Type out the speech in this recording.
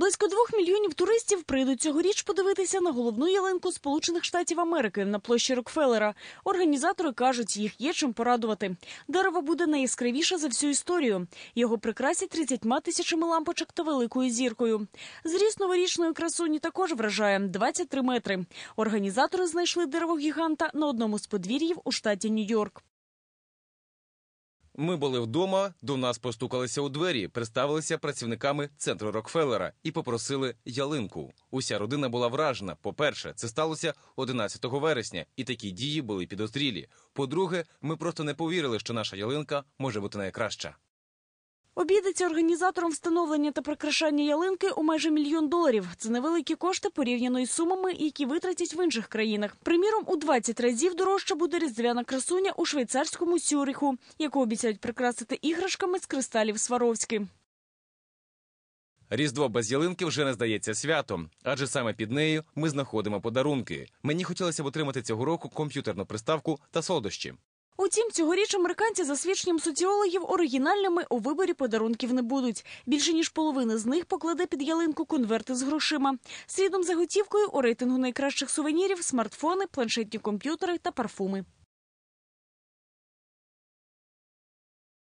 Близько двох мільйонів туристів прийдуть цьогоріч подивитися на головну ялинку Сполучених Штатів Америки на площі Рокфеллера. Організатори кажуть, їх є чим порадувати. Дерево буде найяскравіше за всю історію. Його прикрасять 30 тисячами лампочок та великою зіркою. Зріст новорічної красуні також вражає 23 метри. Організатори знайшли дерево гіганта на одному з подвір'їв у штаті Нью-Йорк. Ми були вдома, до нас постукалися у двері, представилися працівниками центру Рокфеллера і попросили ялинку. Уся родина була вражена. По-перше, це сталося 11 вересня, і такі дії були підозрілі. По-друге, ми просто не повірили, що наша ялинка може бути найкраща. Обійдеться організатором встановлення та прикрашання ялинки у майже мільйон доларів. Це невеликі кошти порівняно із сумами, які витратять в інших країнах. Приміром, у 20 разів дорожче буде різдвяна красуня у швейцарському сюриху, яку обіцяють прикрасити іграшками з кристалів Сваровськи. Різдво без ялинки вже не здається святом, адже саме під нею ми знаходимо подарунки. Мені хотілося б отримати цього року комп'ютерну приставку та солодощі. Утім, цьогоріч американці за свідченням соціологів оригінальними у виборі подарунків не будуть. Більше ніж половина з них покладе під ялинку конверти з грошима. Слідом за готівкою у рейтингу найкращих сувенірів смартфони, планшетні комп'ютери та парфуми.